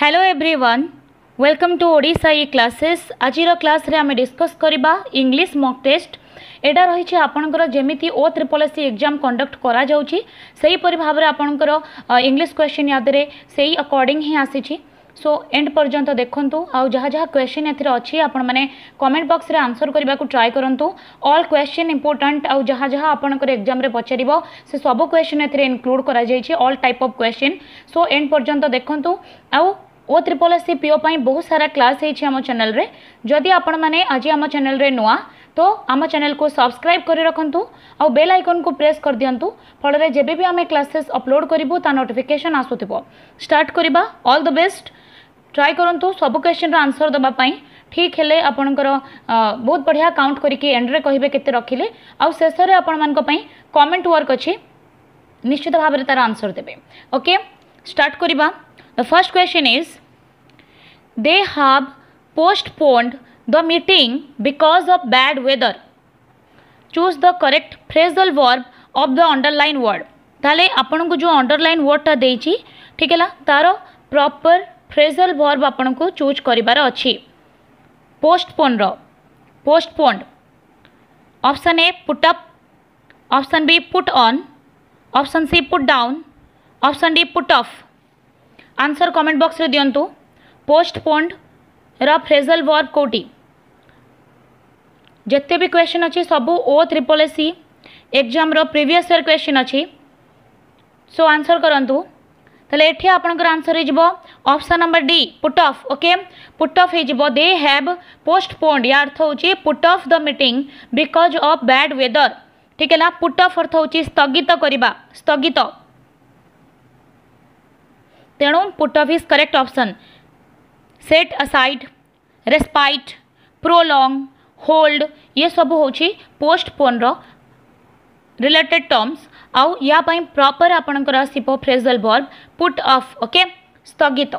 Hello everyone welcome to ओडा इ classes आज क्लास रे आम डिस्कस करवा इंग्लिश मॉक टेस्ट ଏଇଟା ରହିଛି ଆପଣଙ୍କର ଯେମିତି O triple S C exam conduct କରାଯାଉଛି ସେହିପରି ଭାବରେ ଆପଣଙ୍କର ଇଂଲିଶ କ୍ୱେଶ୍ଚିନ୍ ୟାଦେହରେ ସେଇ ଅକର୍ଡ଼ିଂ ହିଁ ଆସିଛି ସୋ ଏଣ୍ଡ ପର୍ଯ୍ୟନ୍ତ ଦେଖନ୍ତୁ ଆଉ ଯାହା ଯାହା କ୍ୱେଶ୍ଚିନ୍ ଏଥିରେ ଅଛି ଆପଣମାନେ କମେଣ୍ଟ ବକ୍ସରେ ଆନ୍ସର କରିବାକୁ ଟ୍ରାଏ କରନ୍ତୁ ଅଲ୍ କ୍ୱେଶ୍ଚିନ୍ ଇମ୍ପୋର୍ଟାଣ୍ଟ ଆଉ ଯାହା ଯାହା ଆପଣଙ୍କର ଏକ୍ଜାମ୍ରେ ପଚାରିବ ସେ ସବୁ କ୍ୱେଶ୍ଚିନ୍ ଏଥିରେ ଇନକ୍ଲୁଡ଼ କରାଯାଇଛି all type of question so end ପର୍ଯ୍ୟନ୍ତ ଦେଖନ୍ତୁ ଆଉ ଓ ତ୍ରିପଲ୍ ଏସ୍ସି ପିଓ ପାଇଁ ବହୁତ ସାରା କ୍ଲାସ୍ ହେଇଛି ଆମ ଚ୍ୟାନେଲ୍ରେ ଯଦି ଆପଣମାନେ ଆଜି ଆମ ଚ୍ୟାନେଲ୍ରେ ନୂଆ ତ ଆମ ଚ୍ୟାନେଲ୍କୁ ସବସ୍କ୍ରାଇବ୍ କରି ରଖନ୍ତୁ ଆଉ ବେଲ୍ ଆଇକନ୍କୁ ପ୍ରେସ୍ କରିଦିଅନ୍ତୁ ଫଳରେ ଯେବେ ବି ଆମେ କ୍ଲାସେସ୍ ଅପଲୋଡ଼ କରିବୁ ତା ନୋଟିଫିକେସନ୍ ଆସୁଥିବ ଷ୍ଟାର୍ଟ କରିବା ଅଲ୍ ଦ ବେଷ୍ଟ ଟ୍ରାଏ କରନ୍ତୁ ସବୁ କ୍ୱେଶ୍ଚିନ୍ର ଆନ୍ସର୍ ଦେବା ପାଇଁ ଠିକ୍ ହେଲେ ଆପଣଙ୍କର ବହୁତ ବଢ଼ିଆ କାଉଣ୍ଟ କରିକି ଏଣ୍ଡରେ କହିବେ କେତେ ରଖିଲେ ଆଉ ଶେଷରେ ଆପଣମାନଙ୍କ ପାଇଁ କମେଣ୍ଟ ୱାର୍କ ଅଛି ନିଶ୍ଚିତ ଭାବରେ ତା'ର ଆନ୍ସର୍ ଦେବେ ଓକେ ଷ୍ଟାର୍ଟ କରିବା The first question is They have postponed the meeting because of bad weather. Choose the correct phrasal verb of the underline word. তাহলে ଆପଣଙ୍କୁ ଯେଉଁ ଅଣ୍ଡରଲାଇନ୍ ୱାର୍ଡ଼ଟା ଦେଇଛି ଠିକ୍ ହେଲା ତା'ର ପ୍ରପର୍ ଫ୍ରେଜାଲ୍ ଭର୍ବ ଆପଣଙ୍କୁ ଚୁଜ୍ କରିବାର ଅଛି ପୋଷ୍ଟପୋନ୍ର postponed option A put up option B put on option C put down option D put off answer comment box रे दियंतु तो। पोस्ट पोन्ड रेजल वर्क कौटी जिते भी क्वेश्चन अच्छे सब O triple S C exam previous question अच्छी सो आंसर करूँ तो ये आपसर option number D put off okay put off हो दे हैव पोस्ट पोड या अर्थ हो put off the meet because of bad weather ठीक है ना पुट ऑफ अर्थ हो स्थगित करवा स्थगित तेणु put off is correct option set aside respite prolong hold ये सब हूँ पोस्ट पोन रिलेटेड टर्म्स आउ यहाँ प्रॉपर आपणकर phrasal verb put off okay स्थगित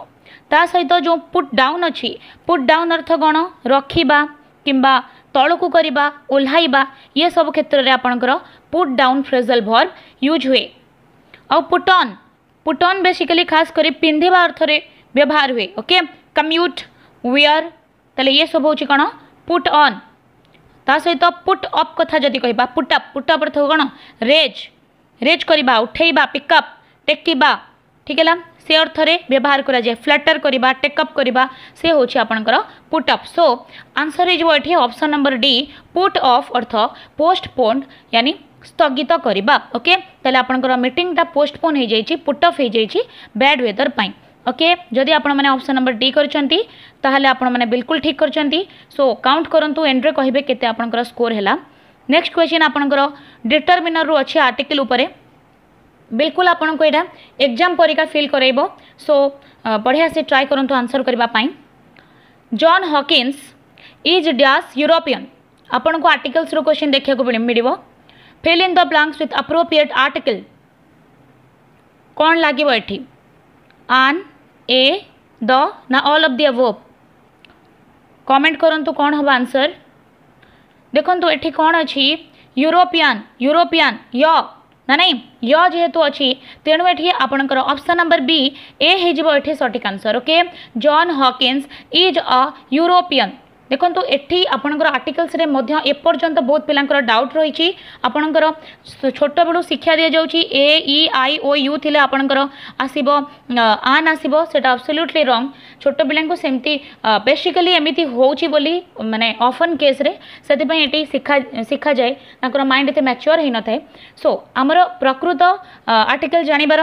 ता सहित जो पुट डाउन अच्छी पुट डाउन अर्थ कौन रखा कि तौक करवा ओल्लवा ये सब क्षेत्र में आपणकर put down phrasal verb use हुए आउ put on put on basically खास कर पिंधा अर्थर व्यवहार हुए ओके कम्यूट वेयर ତାହେଲେ ଇଏ ସବୁ ହେଉଛି କ'ଣ ପୁଟ୍ ଅନ୍ ତା ସହିତ ପୁଟ୍ ଅପ୍ କଥା ଯଦି କହିବା ପୁଟ୍ ଅପ୍ ପୁଟ୍ ଅପ୍ ଅର୍ଥ କ'ଣ ରେଜ୍ ରେଜ୍ କରିବା ଉଠେଇବା ପିକଅପ୍ ଟେକିବା ଠିକ୍ ହେଲା ସେ ଅର୍ଥରେ ବ୍ୟବହାର କରାଯାଏ ଫ୍ଲାଟର କରିବା ଟେକଅପ୍ କରିବା ସେ ହେଉଛି ଆପଣଙ୍କର ପୁଟ୍ ଅପ୍ ସୋ ଆନ୍ସର୍ ହେଇଯିବ ଏଠି option number D put off ଅର୍ଥ ପୋଷ୍ଟ ପୋଣ୍ଡ ୟାନି ସ୍ଥଗିତ କରିବା ଓକେ ତାହେଲେ ଆପଣଙ୍କର ମିଟିଂଟା ପୋଷ୍ଟପୋନ୍ ହୋଇଯାଇଛି ପୁଟ୍ ଅଫ୍ ହୋଇଯାଇଛି ବ୍ୟାଡ୍ ୱେଦର୍ ପାଇଁ ଓକେ ଯଦି ଆପଣମାନେ ଅପସନ୍ ନମ୍ବର ଡି କରିଛନ୍ତି ତାହେଲେ ଆପଣମାନେ ବିଲକୁଲ ଠିକ୍ କରିଛନ୍ତି ସୋ କାଉଣ୍ଟ କରନ୍ତୁ ଏଣ୍ଡ୍ରେ କହିବେ କେତେ ଆପଣଙ୍କର ସ୍କୋର ହେଲା ନେକ୍ସଟ କ୍ୱେଶ୍ଚିନ୍ ଆପଣଙ୍କର ଡିଟରମିନରରୁ ଅଛି ଆର୍ଟିକିଲ୍ ଉପରେ ବିଲକୁଲ ଆପଣଙ୍କୁ ଏଇଟା ଏକ୍ଜାମ୍ ପରିକା ଫିଲ୍ କରାଇବ ସୋ ବଢ଼ିଆ ସେ ଟ୍ରାଏ କରନ୍ତୁ ଆନ୍ସର୍ କରିବା ପାଇଁ John Hawkins is dash European ଆପଣଙ୍କୁ ଆର୍ଟିକଲ୍ସରୁ କ୍ୱେଶ୍ଚିନ୍ ଦେଖିବାକୁ ମିଳିବ fill in the blanks with appropriate article कौन लगे ये आन ए द ना all of the above comment करूँ कौन हम आंसर देखो ये कौन अच्छी यूरोपियान यूरोपियान य ना ना य जेहेतु अच्छी तेणु ये आपणकर ऑप्शन नंबर बी ए हो सठिक answer okay John Hawkins is a European ଦେଖନ୍ତୁ ଏଠି ଆପଣଙ୍କର ଆର୍ଟିକଲ୍ସରେ ମଧ୍ୟ ଏପର୍ଯ୍ୟନ୍ତ ବହୁତ ପିଲାଙ୍କର ଡାଉଟ୍ ରହିଛି ଆପଣଙ୍କର ଛୋଟବେଳୁ ଶିକ୍ଷା ଦିଆଯାଉଛି ଏ ଇ ଆଇ ଓ ୟୁ ଥିଲେ ଆପଣଙ୍କର ଆସିବ ଆନ୍ ଆସିବ ସେଟା ଆବସଲ୍ୟୁଟଲି ରଙ୍ଗ ଛୋଟ ପିଲାଙ୍କୁ ସେମିତି ବେସିକାଲି ଏମିତି ହେଉଛି ବୋଲି ମାନେ ଅଫନ୍ କେସ୍ରେ ସେଥିପାଇଁ ଏଠି ଶିଖା ଶିଖାଯାଏ ତାଙ୍କର ମାଇଣ୍ଡ ଏତେ ମ୍ୟାଚୁଅର୍ ହୋଇନଥାଏ ସୋ ଆମର ପ୍ରକୃତ ଆର୍ଟିକଲ୍ ଜାଣିବାର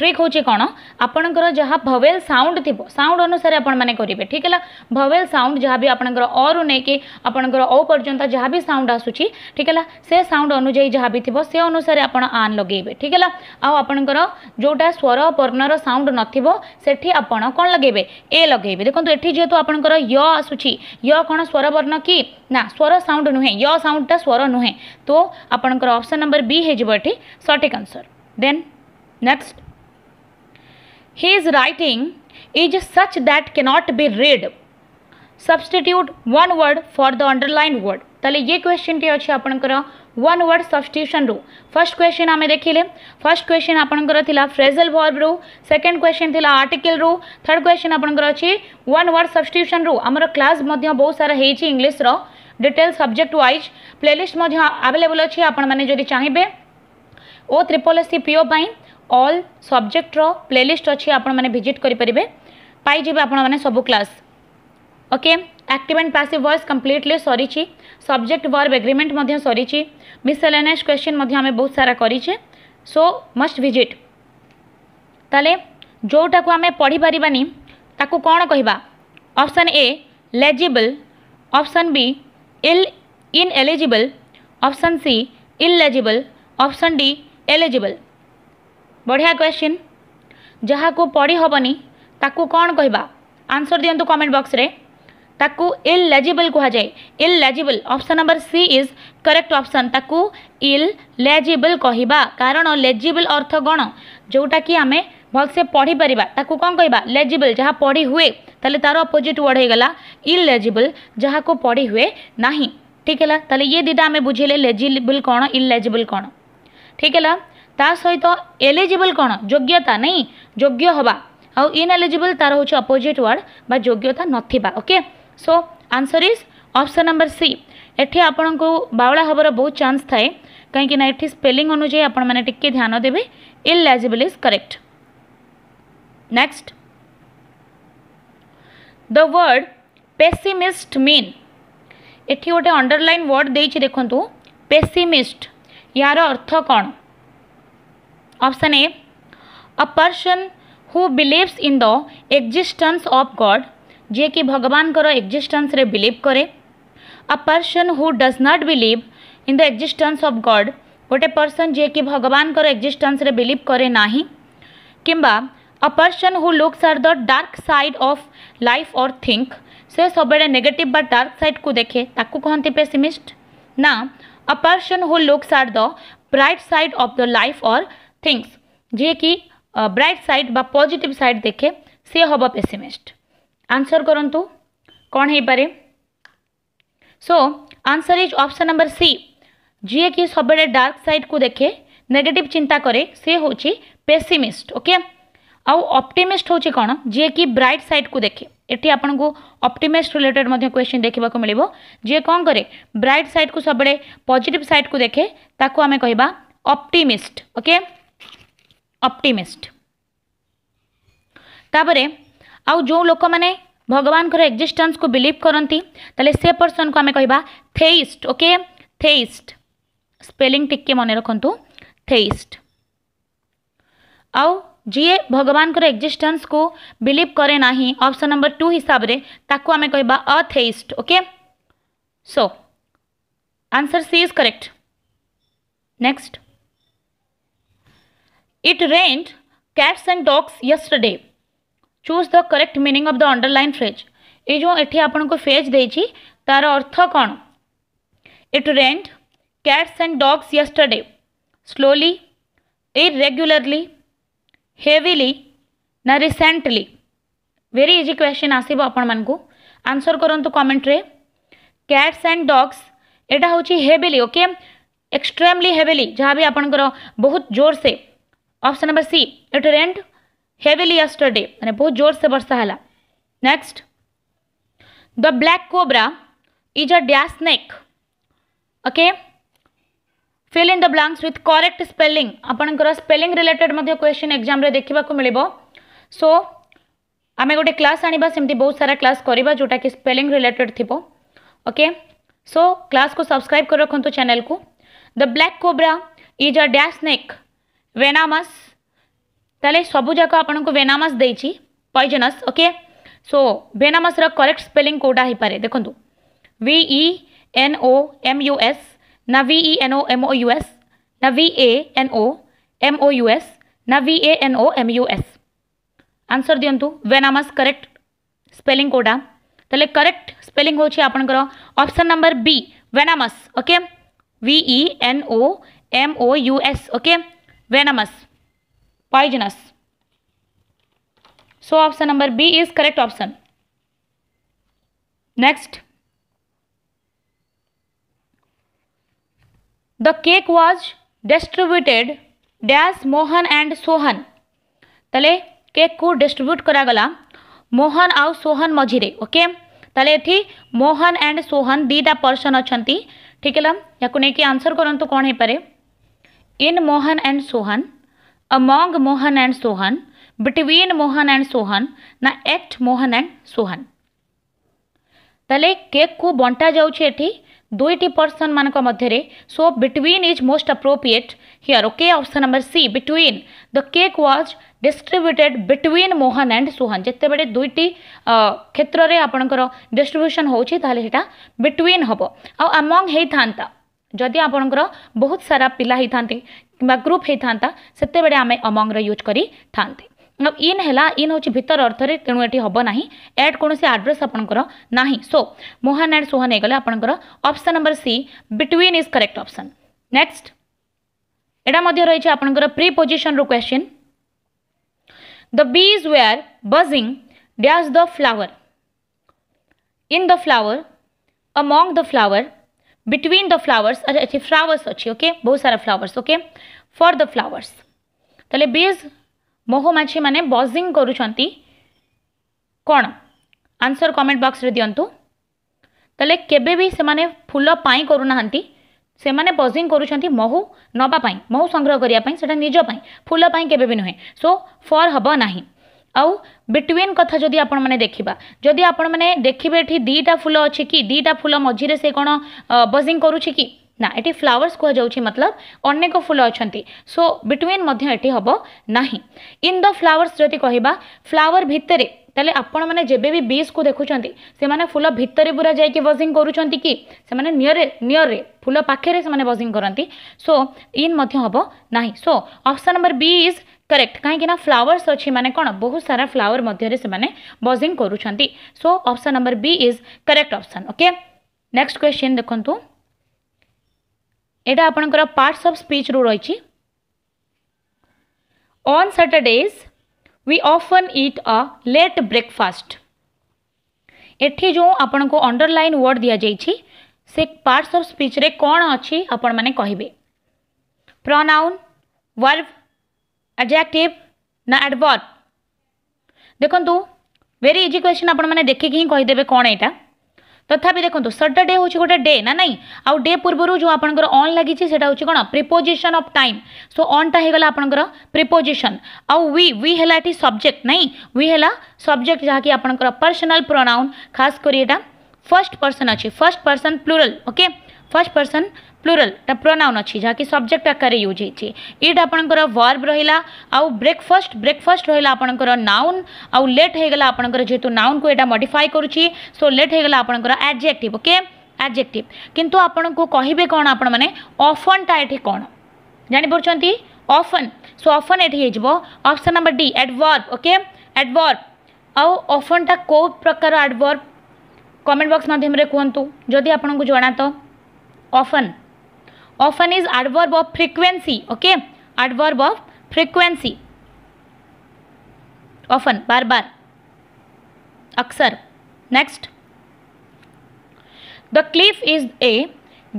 ट्रिक हूँ कौन आपण जहाँ भवेल साउंड थी साउंड अनुसार आपने करेंगे ठीक है भवेल साउंड जहाँ भी आपंकर अ रु नहीं कि आप पर्यटन जहाँ भी साउंड आसूरी ठीक है से साउंड अनुजाई जहाँ भी थी से अनुसार आप आन लगे ठीक है आपंकर जोटा स्वर बर्णर साउंड नठी आप कौन लगे ए लगे देखो ये जेहतु आप आसूरी य कौन स्वर बर्ण कि ना स्वर साउंड नुहे य साउंडटा स्वर नुहे तो आपंकर ऑप्शन नंबर बी हो सटिक answer then next his is is such that cannot be read substitute one word for the underline word तले ये क्वेश्चन टी अच्छे आपणकर वन वर्ड सब्सट्यूशन रु फर्स्ट क्वेश्चन आम देखिले फर्स्ट क्वेश्चन आपंकर फ्रेजल वर्ब रु सेकेंड क्वेश्चन थी आर्टिकल रु थर्ड क्वेश्चन आपणकर वन वर्ड सब्सट्यूशन रु आम क्लास बहुत सारा हेछि English detail subject wise playlist available अच्छी अछि चाहिए ओ त्रिपोलसी एस सी पीओ पाई ଅଲ୍ ସବଜେକ୍ଟର ପ୍ଲେଲିଷ୍ଟ ଅଛି ଆପଣମାନେ ଭିଜିଟ୍ କରିପାରିବେ ପାଇଯିବେ ଆପଣମାନେ ସବୁ class okay active and passive voice completely ସରିଛି ସବଜେକ୍ଟ ଭର୍ବ ଏଗ୍ରିମେଣ୍ଟ ମଧ୍ୟ ସରିଛି ମିସେଲେନିୟସ୍ କ୍ୱେଶ୍ଚିନ୍ ମଧ୍ୟ ଆମେ ବହୁତ ସାରା କରିଛେ ସୋ ମଷ୍ଟ ଭିଜିଟ୍ ତାହେଲେ ଯେଉଁଟାକୁ ଆମେ ପଢ଼ିପାରିବାନି ତାକୁ କ'ଣ କହିବା option A legible option B ill ineligible option C illegible option D eligible ବଢ଼ିଆ କ୍ୱେଶ୍ଚିନ୍ ଯାହାକୁ ପଢ଼ି ହେବନି ତାକୁ କ'ଣ କହିବା ଆନ୍ସର୍ ଦିଅନ୍ତୁ କମେଣ୍ଟ ବକ୍ସରେ ତାକୁ ଇଲ୍ ଲେଜିବଲ୍ କୁହାଯାଏ illegible option number C is correct option ତାକୁ ଇଲ୍ ଲେଜିବଲ୍ କହିବା କାରଣ ଲେଜିବଲ୍ ଅର୍ଥ କ'ଣ ଯେଉଁଟାକି ଆମେ ଭଲସେ ପଢ଼ିପାରିବା ତାକୁ କ'ଣ କହିବା ଲେଜିବଲ୍ ଯାହା ପଢ଼ି ହୁଏ ତାହେଲେ ତା'ର ଅପୋଜିଟ୍ ୱାର୍ଡ଼ ହେଇଗଲା ଇଲ୍ ଲେଜିବଲ୍ ଯାହାକୁ ପଢ଼ି ହୁଏ ନାହିଁ ठीक है ताले ये दिटा आम बुझेले लेजिबल कौन इलेजिबल कौन ठीक है ତା ସହିତ ଏଲିଜିବଲ୍ କ'ଣ ଯୋଗ୍ୟତା ନାଇଁ ଯୋଗ୍ୟ ହେବା ଆଉ ଇନ୍ଏଲିଜିବଲ୍ ତା'ର ହେଉଛି ଅପୋଜିଟ୍ ୱାର୍ଡ଼ ବା ଯୋଗ୍ୟତା ନଥିବା okay so answer is option number C ଏଠି ଆପଣଙ୍କୁ ବାଉଳା ହେବାର ବହୁତ ଚାନ୍ସ ଥାଏ କାହିଁକିନା ଏଠି ସ୍ପେଲିଂ ଅନୁଯାୟୀ ଆପଣମାନେ ଟିକେ ଧ୍ୟାନ ଦେବେ ineligible is correct next the word pessimist mean ଏଠି ଗୋଟେ ଅଣ୍ଡରଲାଇନ୍ ୱାର୍ଡ଼ ଦେଇଛି ଦେଖନ୍ତୁ ପେସିମିଷ୍ଟ ୟାର ଅର୍ଥ କ'ଣ option A a person who believes in the existence of God जे कि भगवान एक्जिस्टेंस रे बिलीव करे a person who does not believe in the existence of God गोटे पर्सन जे कि भगवान एक्जिस्टेंस रे बिलीव करे नाही किंबा a person who looks at the dark side of life और थिंक से सब नेगेटिव बा डार्क साइड को देखे ताकू कहते पेसिमिस्ट ना a person who looks at the bright side of the life और থিংস যিয়েকি ବ୍ରାଇଟ୍ ସାଇଡ଼୍ ବା ପଜିଟିଭ୍ ସାଇଡ଼୍ ଦେଖେ ସିଏ ହେବ ପେସିମିଷ୍ଟ ଆନ୍ସର୍ କରନ୍ତୁ କ'ଣ ହେଇପାରେ so answer is option number C ଯିଏକି ସବୁବେଳେ ଡାର୍କ ସାଇଡ଼୍କୁ ଦେଖେ ନେଗେଟିଭ୍ ଚିନ୍ତା କରେ ସିଏ ହେଉଛି ପେସିମିଷ୍ଟ ଓକେ ଆଉ ଅପ୍ଟିମିଷ୍ଟ ହେଉଛି କ'ଣ ଯିଏକି ବ୍ରାଇଟ୍ ସାଇଡ଼୍କୁ ଦେଖେ ଏଠି ଆପଣଙ୍କୁ ଅପ୍ଟିମିଷ୍ଟ ରିଲେଟେଡ଼୍ ମଧ୍ୟ କ୍ୱେଶ୍ଚିନ୍ ଦେଖିବାକୁ ମିଳିବ ଯିଏ କ'ଣ କରେ ବ୍ରାଇଟ୍ ସାଇଡ଼୍କୁ ସବୁବେଳେ ପଜିଟିଭ୍ ସାଇଡ଼୍କୁ ଦେଖେ ତାକୁ ଆମେ କହିବା ଅପ୍ଟିମିଷ୍ଟ ଓକେ अप्टिमिस्ट तापर आउ जो लोक मैंने भगवान एक्जिस्टेंस को बिलीव करती तले से पर्सन को आम कह थे ओके थेइस्ट स्पेलिंग टिके मन रखु थे आउ जीए भगवान एक्जिस्टेंस को बिलीव करे ना ऑप्शन नंबर टू हिसाब से आम कह अथेइस्ट okay so answer C is correct next it rained cats and dogs yesterday choose the correct meaning of the underline phrase ये जो ये आपको फ्रेज दे तार अर्थ कौन it rained cats and dogs yesterday slowly irregularly heavily ना recently very easy question आसो आपण मानक आंसर करूँ कमेन्ट्रे कैट्स एंड डॉग्स यहाँ हूँ हेविली ओके एक्सट्रीमली हेविली जहाँ भी आपंकर बहुत जोर से option number C it rained heavily yesterday मैंने बहुत जोर से वर्षा है next the black cobra is a dash snake okay fill in the blanks with correct spelling आपंकर स्पेलिंग रिलेटेड क्वेश्चन एक्जाम देखा मिल सो आम गोटे क्लास आने सेमती बहुत सारा क्लास करवा जोटा कि स्पेलिंग रिलेटेड थी ओके सो क्लास को सब्सक्राइब कर रखुद चैनल को the black cobra is a dash snake venomous ତାହେଲେ ସବୁଯାକ ଆପଣଙ୍କୁ venomous ଦେଇଛି poisonous okay so venomous ର correct spelling କୋଉଟା ହେଇପାରେ ଦେଖନ୍ତୁ v e n o m u s ନା v e n o m o u s ना V A N O M O U S ना V A N O M U S answer दिंतु venomous correct spelling कोटा तेल correct spelling हूँ आपंकर option number B venomous okay V E N O M O U S okay venomous poisonous so option number b is correct option next the cake was distributed dash Mohan and Sohan तले cake को distribute करा गला मोहन आउ Sohan मझीरे okay ताले एथि Mohan and Sohan दीटा person अच्छा ठीक है या आंसर करूँ कौन हो पारे in Mohan and Sohan among Mohan and Sohan between Mohan and Sohan ना एक्ट मोहन एंड सोहन तले केक को बंटा जाऊ दुईटी पर्सन मान मध्य so between is most appropriate here okay option number C between the cake was distributed between Mohan and Sohan जिते बड़े दुईट क्षेत्र में आपंकर डिस्ट्रब्यूशन होटा बिटवीन हम आमंग अमंग होता जदि आपणकर बहुत सारा पिला पिलाई ग्रुप होता सेत आम अमंग यूज करी करते अब इन है इन हूँ भितर अर्थ से तेणु ये हम ना एड कौन आड्रेस आप सो मोहन एंड सोहन हो गर option number C between is correct option next एटा रही है आपंकर प्री पोजिशन रु question the bees were buzzing dash the flower in the flower among the flower between the flowers अच्छा अच्छी फ्लावर्स अच्छी ओके बहुत सारा flowers okay for the flowers ତାହେଲେ ବିଜ୍ ମହୁମାଛିମାନେ ବଜିଂ କରୁଛନ୍ତି କ'ଣ ଆନ୍ସର୍ କମେଣ୍ଟ ବକ୍ସରେ ଦିଅନ୍ତୁ ତାହେଲେ କେବେ ବି ସେମାନେ ଫୁଲ ପାଇଁ କରୁନାହାନ୍ତି ସେମାନେ ବଜିଂ କରୁଛନ୍ତି ମହୁ ନେବା ପାଇଁ ମହୁ ସଂଗ୍ରହ କରିବା ପାଇଁ ସେଇଟା ନିଜ ପାଇଁ ଫୁଲ ପାଇଁ କେବେ ବି ନୁହେଁ ସୋ ଫର୍ ହେବ ନାହିଁ ଆଉ ବିଟୱିନ୍ କଥା ଯଦି ଆପଣମାନେ ଦେଖିବା ଯଦି ଆପଣମାନେ ଦେଖିବେ ଏଠି ଦୁଇଟା ଫୁଲ ଅଛି କି ଦୁଇଟା ଫୁଲ ମଝିରେ ସେ କ'ଣ ବଜିଂ କରୁଛି କି ନା ଏଠି ଫ୍ଲାୱାର୍ସ କୁହାଯାଉଛି ମତଲବ ଅନେକ ଫୁଲ ଅଛନ୍ତି ସୋ ବିଟୱିନ୍ ମଧ୍ୟ ଏଠି ହେବ ନାହିଁ ଇନ୍ ଦ ଫ୍ଲାୱାର୍ସ ଯଦି କହିବା ଫ୍ଲାୱାର ଭିତରେ ତାହେଲେ ଆପଣମାନେ ଯେବେ ବି ବିସ୍କୁ ଦେଖୁଛନ୍ତି ସେମାନେ ଫୁଲ ଭିତରେ ପୁରା ଯାଇକି ବଜିଂ କରୁଛନ୍ତି କି ସେମାନେ ନିୟରରେ ନିୟରରେ ଫୁଲ ପାଖରେ ସେମାନେ ବଜିଂ କରନ୍ତି ସୋ ଇନ୍ ମଧ୍ୟ ହେବ ନାହିଁ so option number B is correct कहीं फ्लावर्स अच्छी मैंने कौन बहुत सारा फ्लावर मध्य से बजिंग करो so option number B is correct option okay next question देखु यहाँ आपण पार्टस अफ स्पीच रु रही on Saturdays we often eat a late breakfast एटी जो आपण को अंडरलाइन वर्ड दि जाइए से पार्टस अफ स्पीच रे कौन अच्छी आपण मैंने कहे प्रोनाउन वर्ब एडजेक्टिव ना एडवर्ब ଦେଖନ୍ତୁ ଭେରି ଇଜି କ୍ୱେଶ୍ଚିନ୍ ଆପଣମାନେ ଦେଖିକି ହିଁ କହିଦେବେ କ'ଣ ଏଇଟା ତଥାପି ଦେଖନ୍ତୁ ସଟର୍ଡେ ହେଉଛି ଗୋଟେ ଡେ ନା ନାହିଁ ଆଉ ଡେ ପୂର୍ବରୁ ଯେଉଁ ଆପଣଙ୍କର ଅନ୍ ଲାଗିଛି ସେଇଟା ହେଉଛି କ'ଣ ପ୍ରିପୋଜିସନ୍ ଅଫ୍ ଟାଇମ୍ ସୋ ଅନ୍ଟା ହେଇଗଲା ଆପଣଙ୍କର ପ୍ରିପୋଜିସନ୍ ଆଉ ୱି ୱି ହେଲା ଏଠି ସବଜେକ୍ଟ ନାହିଁ ୱି ହେଲା ସବଜେକ୍ଟ ଯାହାକି ଆପଣଙ୍କର ପର୍ସନାଲ୍ ପ୍ରୋନାଉନ୍ ଖାସ୍ କରି ଏଇଟା ଫର୍ଷ୍ଟ ପର୍ସନ୍ ଅଛି first person plural okay first person plural pronoun अच्छी जहाँकि सब्जेक्ट आकार यूज होती इट आपणकर वर्ब रहा आउ ब्रेकफास्ट ब्रेकफास्ट रहा आपणकर नाउन आउ लेट होगा आपणकर जेहेतु नाउन को यहाँ मडिफाए करुच्ची सो लेट होगा आपणकर एडजेक्टिव ओके एडजेक्टिव किंतु आपण को कहे कौन आपण अफनटा ये कौन जाणीपुर अफन सो अफन ये option number D adverb okay adverb आउ अफनटा कौ प्रकार एडवर्ब कमेंट बक्स मध्यम कहतु जदि आपको जना तो often often is adverb of frequency okay adverb of frequency often बार बार अक्सर next the cliff is a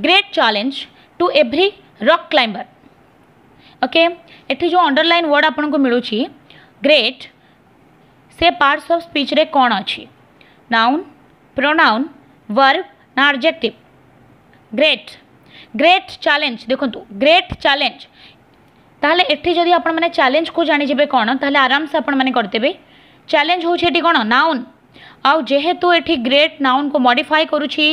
great challenge to every rock climber okay ये जो अंडरलाइन वर्ड आपन मिलूँ ग्रेट से पार्ट्स ऑफ स्पीच रे कौन अच्छी नाउन प्रोनाउन वर्ब ना ऑब्जेक्टिव ग्रेट গ্রেট চ্যালেঞ্জ দেখুন গ্রেট চ্যালেঞ্জ তাহলে এটি যদি আপনার চ্যালেঞ্জকে জাঁয়ে কোণ তাহলে আরামসে আপনার করেদেবে চ্যালেঞ্জ হচ্ছে এটি কোণ নাউন আউ যেহেতু এটি গ্রেট নাউন কু মডিফাই করুছি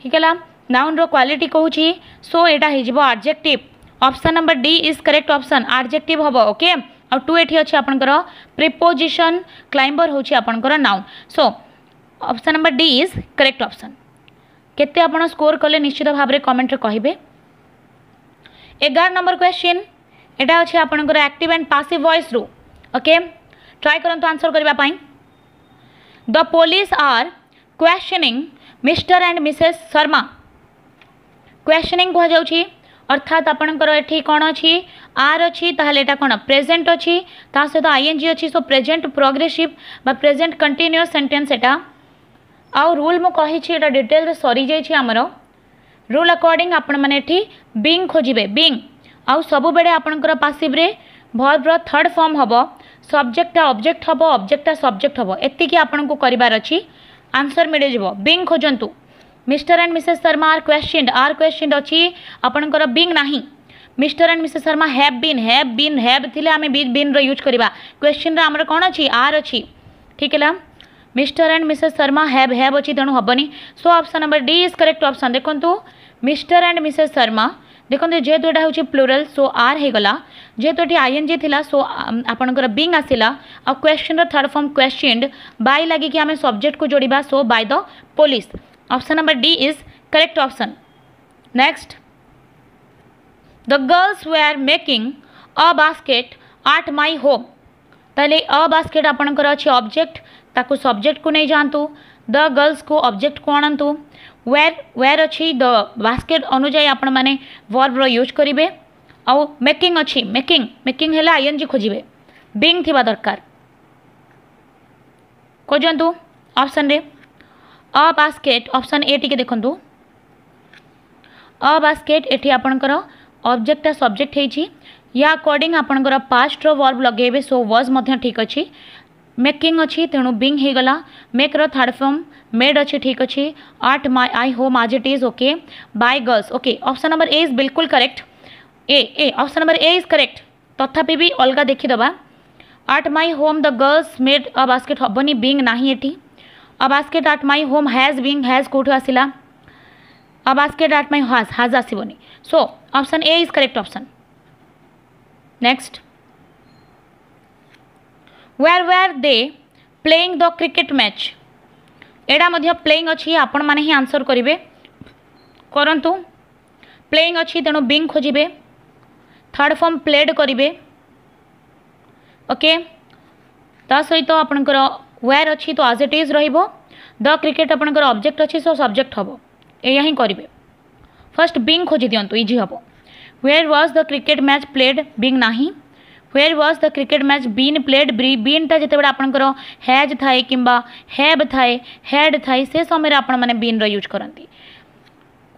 ঠিক হল নাউনর কোয়ালিটি কুচি সো এটা হয়ে যাব adjective option number D is correct option adjective হব ওকে আউ টু এটি অছে আপনার প্রিপোজিশন ক্লাইম্বর হচ্ছে আপনার noun so option number D is correct option କେତେ ଆପଣ ସ୍କୋର କଲେ ନିଶ୍ଚିତ ଭାବରେ କମେଣ୍ଟରେ କହିବେ ଏଗାର ନମ୍ବର କ୍ୱେଶ୍ଚିନ୍ ଏଇଟା ଅଛି ଆପଣଙ୍କର ଆକ୍ଟିଭ୍ ଆଣ୍ଡ ପାସିଭ୍ ଭଏସ୍ରୁ ଓକେ ଟ୍ରାଏ କରନ୍ତୁ ଆନ୍ସର୍ କରିବା ପାଇଁ the police are questioning Mr and Mrs Sharma questioning କୁହାଯାଉଛି ଅର୍ଥାତ୍ ଆପଣଙ୍କର ଏଠି କ'ଣ ଅଛି ଆର୍ ଅଛି ତାହେଲେ ଏଇଟା କ'ଣ ପ୍ରେଜେଣ୍ଟ ଅଛି ତା ସହିତ ଆଇଏନ୍ଜି ଅଛି ସୋ ପ୍ରେଜେଣ୍ଟ ପ୍ରୋଗ୍ରେସିଭ୍ ବା ପ୍ରେଜେଣ୍ଟ କଣ୍ଟିନ୍ୟୁଅସ୍ ସେଣ୍ଟେନ୍ସ ଏଇଟା आउ रूल मु डिटेल सरी जाइए आमर रूल अकॉर्डिंग आपण मैंने बिंग खोजे बिंग आउ सबुबले आपणकर पासीव्रे भर्ब्र थर्ड फर्म हम सब्जेक्टा अब्जेक्ट हम अब्जेक्टा सब्जेक्ट हम एति आपन को करार अच्छी आंसर मिल जाव बिंग खोजतु Mr and Mrs Sharma are questioned are questioned अच्छी आपणकर बिंग ना Mr and Mrs Sharma have been have been have थिले आमे बीन रूज करवा क्वेश्चन रे कौन अच्छी आर अच्छी ठीक है Mr and Mrs Sharma have have अच्छी तेणु हेनी so option number D is correct option देखो मिस्टर एंड मिसेस शर्मा देखते जेहतु यहाँ हूँ प्लूराल सो आर होगा जेहतु ये जी थी सो आपंकर बिंग आसला आ question third form question by कि आम सब्जेक्ट को जोड़ा so by the police option number D is correct option next the girls are making a basket at my home तेल अ बास्केट आपणकर अच्छे ऑब्जेक्ट ताको सब्जेक्ट को नहीं जानतु द गर्ल्स को ऑब्जेक्ट को आणतु वेर वेर अच्छी द बास्केट अनुजाई आपण मैंने वर्ब्र यूज करेंगे आउ मेकिंग अच्छी मेकिंग मेकिंग है जी खोजे बिंग थी दरकार खोजतु ऑप्शन रे a basket option A T देखु अ बास्केट ये आपणकर ऑब्जेक्ट सब्जेक्ट होती या अकर्डिंग आपंकर पास्ट वर्ब लगे सो वज ठीक अच्छी ମେକ୍ କିଙ୍ଗ୍ ଅଛି ତେଣୁ ବିଙ୍ଗ୍ मेक र ଥାର୍ଡ଼ ଫର୍ମ मेड अच्छे ठीक अच्छे at my I home as it is okay by girls okay option number A is बिल्कुल correct A A option number A is correct तथापि भी अलग देखीद at my home the girls made a basket हबनी being ना ये a basket at my home has being has कौट आसला a basket at my has has आसबनी so option A is correct option next where were they playing the cricket match ଏଇଟା ମଧ୍ୟ playing ଅଛି ଆପଣମାନେ ହିଁ ଆନ୍ସର୍ କରିବେ କରନ୍ତୁ ପ୍ଲେଇଂ ଅଛି ତେଣୁ ବିଙ୍ଗ ଖୋଜିବେ ଥାର୍ଡ଼ ଫର୍ମ ପ୍ଲେଡ୍ କରିବେ ଓକେ ତା ସହିତ ଆପଣଙ୍କର ୱେର୍ ଅଛି ତ ଆଜ୍ ଇଟ୍ ଇଜ୍ ରହିବ ଦ କ୍ରିକେଟ୍ ଆପଣଙ୍କର ଅବଜେକ୍ଟ ଅଛି ସୋ ସବଜେକ୍ଟ ହେବ ଏଇଆ ହିଁ କରିବେ ଫାର୍ଷ୍ଟ ବିଙ୍ଗ ଖୋଜି ଦିଅନ୍ତୁ ଇଜି ହେବ where was the cricket match played being ନାହିଁ where was the cricket match been played ब्री बीनटा जिते बार हैज थाए कि हैब थाए हैड थाए से समय आपने बीन रूज करती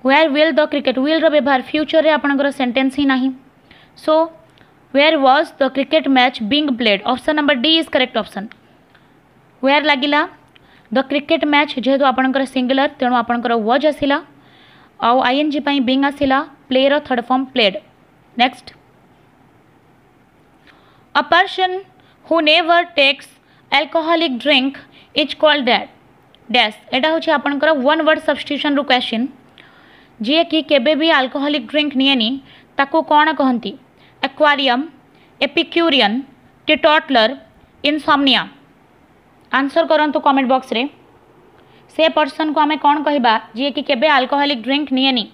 where will the cricket will व्यवहार फ्यूचर में आपंकर सेन्टेन्स ही ना so where was the cricket match being played option number D is correct option where लगला द क्रिकेट मैच जेहेतु आपंकर सिंगुलर तेणु आपंकर व्वज आसला आउ आई एन जी बिंग आसला प्लेर third form played next a person who never takes alcoholic drink is called that. Dash यहाँ हूँ आप वन वर्ड सब्सटिट्यूशन रु क्वेश्चन जी कि भी अल्कोहलिक ड्रिंक नियनी ताको कौन कहती aquarium epicurean teetotaller insomnia answer करूँ कमेंट बॉक्स रे से पर्सन को आम कौन कह जी केबे अल्कोहलिक ड्रिंक नियनी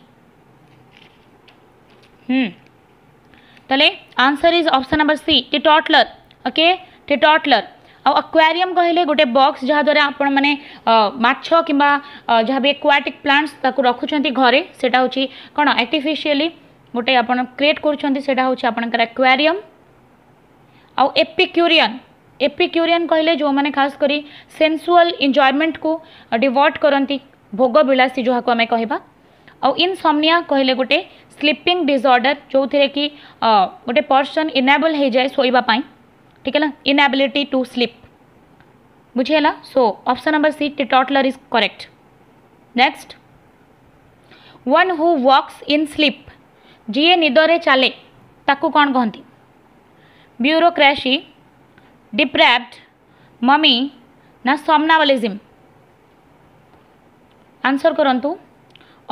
तले answer is option number C teetotaller okay T टटलर आक्वारीयम कहले गोटे बक्स जहाद्वारा आपण मैंने मिंबा जहाँ भी एक्वाटिक प्लांट्स रखुं घरे से कौन आर्टिफिशियली गोटे आप क्रिएट करम आउ एपिक्यूरियन एपिक्यूरियन कहले जो मैंने खास करी सेंसुअल इंजयमेंट को डिवर्ट करती भोग विलासी जहाँ को आम कहवा आउ इनसमिया कहले गोटे स्लीपिंग डिजर्डर जो थे कि गोटे पर्सन इनेबल हो जाए शोवापी ठीक है ना इनेबिलिटी टू स्लीप बुझेगा so option number C teetotaller is correct next one who walks in sleep जीए निदरे चले ताकू कौन कहती ब्यूरोक्रेसी डिप्रैप्ड मम्मी ना सोमनावलिजिम आंसर करूँ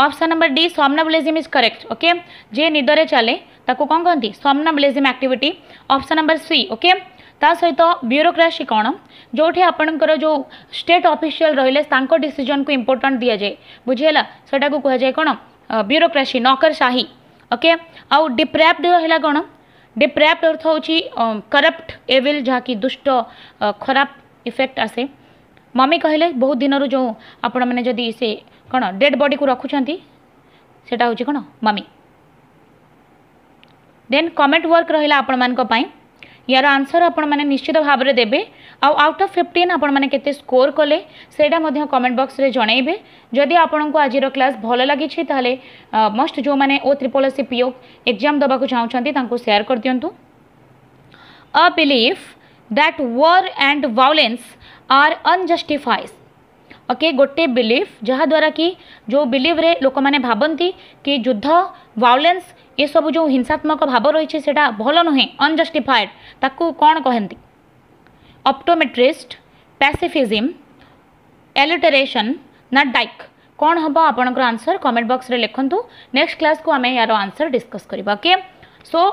option number D somnambulism is correct okay যে নিদরে চলে তাকে কম কহতি somnambulism activity option number C okay ତା ସହିତ ବ୍ୟୁରୋକ୍ରାସି କ'ଣ ଯେଉଁଠି ଆପଣଙ୍କର ଯେଉଁ ଷ୍ଟେଟ୍ ଅଫିସିଆଲ ରହିଲେ ତାଙ୍କ ଡିସିଜନକୁ ଇମ୍ପୋର୍ଟାଣ୍ଟ ଦିଆଯାଏ ବୁଝିହେଲା ସେଇଟାକୁ କୁହାଯାଏ କ'ଣ ବ୍ୟୁରୋକ୍ରାସି ନକରଶାହୀ ଓକେ ଆଉ ଡିପ୍ରାପ୍ଡ ରହିଲା କ'ଣ ଡିପ୍ରାପ୍ଡ ଅର୍ଥ ହେଉଛି କରପ୍ଟ ଏଭିଲ୍ ଯାହାକି ଦୁଷ୍ଟ ଖରାପ ଇଫେକ୍ଟ ଆସେ ମମି କହିଲେ ବହୁତ ଦିନରୁ ଯେଉଁ ଆପଣମାନେ ଯଦି ସେ କ'ଣ ଡେଡ଼୍ ବଡ଼ିକୁ ରଖୁଛନ୍ତି ସେଇଟା ହେଉଛି କ'ଣ ମମି ଦେନ୍ କମେଣ୍ଟ ୱାର୍କ ରହିଲା ଆପଣମାନଙ୍କ ପାଇଁ ୟାର ଆନ୍ସର୍ ଆପଣମାନେ ନିଶ୍ଚିତ ଭାବରେ ଦେବେ ଆଉ ଆଉଟ୍ ଅଫ୍ ଫିଫ୍ଟିନ୍ ଆପଣମାନେ କେତେ ସ୍କୋର୍ କଲେ ସେଇଟା ମଧ୍ୟ କମେଣ୍ଟ ବକ୍ସରେ ଜଣାଇବେ ଯଦି ଆପଣଙ୍କୁ ଆଜିର କ୍ଲାସ୍ ଭଲ ଲାଗିଛି ତାହେଲେ ମଷ୍ଟ ଯେଉଁମାନେ ଓ triple C P O exam ଦେବାକୁ ଚାହୁଁଛନ୍ତି ତାଙ୍କୁ ସେୟାର କରିଦିଅନ୍ତୁ I believe that war and violence are unjustified okay गोटे बिलीफ जहाद्वारा कि जो बिलीफ रे लोक मैंने भावती कि युद्ध वायोलेंस ये सब जो हिंसात्मक भाव रही भल नुहे अनजस्टिफाएड ताकू कौन कहती अप्टोमेट्रिस्ट पैसीफिजिम एलिटरेसन ना डाइक कौन हम आपर आंसर कमेंट बक्स में लिखुद नेक्स्ट क्लास को आम यार आंसर डिस्कस करके सो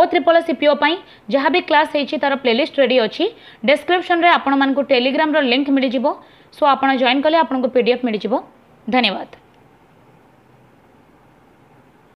ओ त्रिपल सीपीओपाई जहाँ भी क्लास हो होार प्लेलीस्ट रेडी अच्छी डेस्क्रिपन में आपण मूँ टेलीग्राम रिंक मिल जाव सो आप जॉन कले आपको पी डी एफ मिल धन्यवाद